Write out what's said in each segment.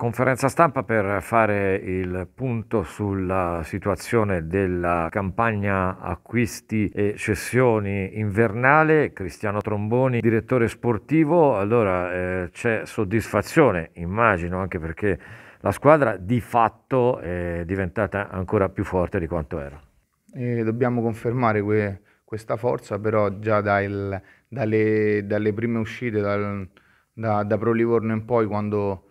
Conferenza stampa per fare il punto sulla situazione della campagna acquisti e cessioni invernale. Cristiano Tromboni, direttore sportivo. Allora eh, c'è soddisfazione, immagino, anche perché la squadra di fatto è diventata ancora più forte di quanto era. E dobbiamo confermare que questa forza, però già dal, dalle, dalle, prime uscite dal, da, da Pro Livorno in poi, quando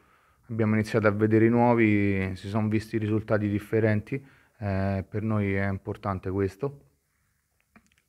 abbiamo iniziato a vedere i nuovi, si sono visti risultati differenti, eh, per noi è importante questo.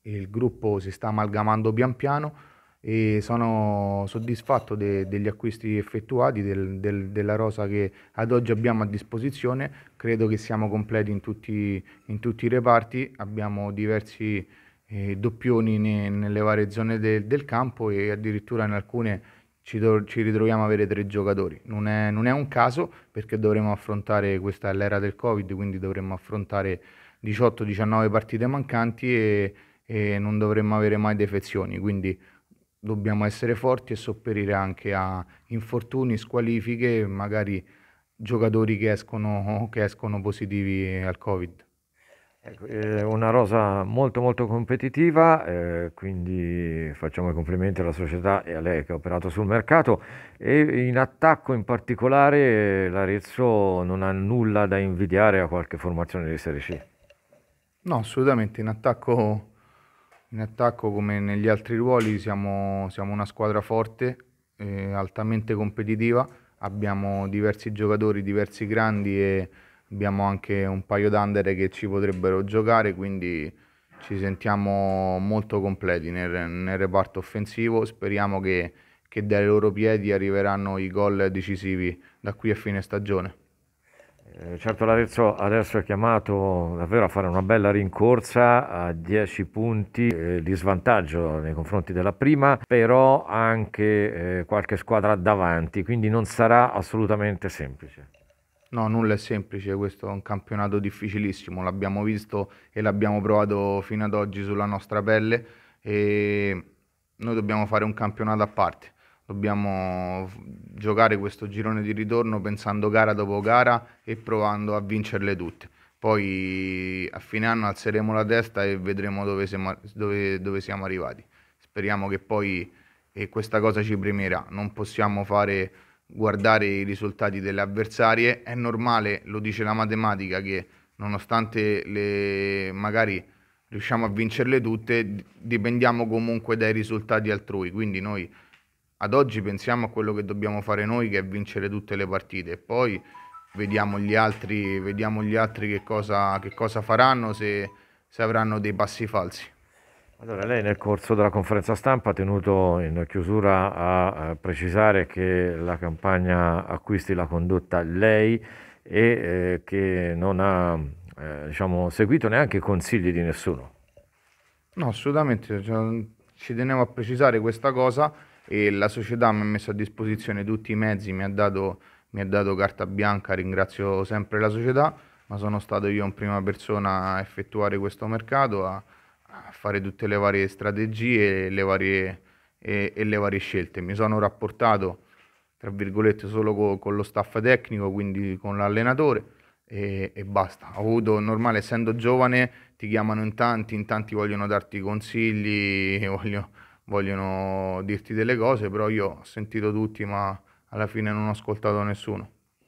Il gruppo si sta amalgamando pian piano e sono soddisfatto de, degli acquisti effettuati, del, del, della rosa che ad oggi abbiamo a disposizione, credo che siamo completi in tutti, in tutti i reparti, abbiamo diversi eh, doppioni ne, nelle varie zone de, del campo e addirittura in alcune ci, do- ci ritroviamo a avere tre giocatori. Non è, non è un caso perché dovremo affrontare, questa è l'era del Covid, quindi dovremmo affrontare 18-19 partite mancanti e, e non dovremmo avere mai defezioni. Quindi dobbiamo essere forti e sopperire anche a infortuni, squalifiche, magari giocatori che escono, che escono positivi al Covid. Ecco, eh, una rosa molto molto competitiva, eh, quindi facciamo i complimenti alla società e a lei che ha operato sul mercato e in attacco in particolare eh, l'Arezzo non ha nulla da invidiare a qualche formazione di Serie C. No, assolutamente, in attacco, in attacco come negli altri ruoli siamo, siamo una squadra forte, eh, altamente competitiva, abbiamo diversi giocatori, diversi grandi e abbiamo anche un paio d'andere che ci potrebbero giocare, quindi ci sentiamo molto completi nel, nel reparto offensivo, speriamo che, che, dai loro piedi arriveranno i gol decisivi da qui a fine stagione. Eh, certo l'Arezzo adesso è chiamato davvero a fare una bella rincorsa a 10 punti eh, di svantaggio nei confronti della prima, però anche eh, qualche squadra davanti, quindi non sarà assolutamente semplice. No, nulla è semplice, questo è un campionato difficilissimo, l'abbiamo visto e l'abbiamo provato fino ad oggi sulla nostra pelle e noi dobbiamo fare un campionato a parte, dobbiamo giocare questo girone di ritorno pensando gara dopo gara e provando a vincerle tutte. Poi a fine anno alzeremo la testa e vedremo dove siamo, dove, dove siamo arrivati. Speriamo che poi questa cosa ci premierà, non possiamo fare guardare i risultati delle avversarie. È normale, lo dice la matematica, che nonostante le, magari riusciamo a vincerle tutte, dipendiamo comunque dai risultati altrui. Quindi noi ad oggi pensiamo a quello che dobbiamo fare noi, che è vincere tutte le partite. Poi vediamo gli altri, vediamo gli altri che, cosa, che cosa faranno, se, se avranno dei passi falsi. Allora, lei nel corso della conferenza stampa ha tenuto in chiusura a eh, precisare che la campagna acquisti l'ha condotta lei e eh, che non ha eh, diciamo, seguito neanche i consigli di nessuno. No, assolutamente, cioè, ci tenevo a precisare questa cosa e la società mi ha messo a disposizione tutti i mezzi, mi ha dato, mi ha dato carta bianca, ringrazio sempre la società, ma sono stato io in prima persona a effettuare questo mercato. A, a fare tutte le varie strategie le varie, e, e le varie scelte. Mi sono rapportato, tra virgolette, solo co, con lo staff tecnico, quindi con l'allenatore e, e basta. Ho avuto, normale, essendo giovane, ti chiamano in tanti, in tanti vogliono darti consigli, vogliono, vogliono dirti delle cose, però io ho sentito tutti, ma alla fine non ho ascoltato nessuno.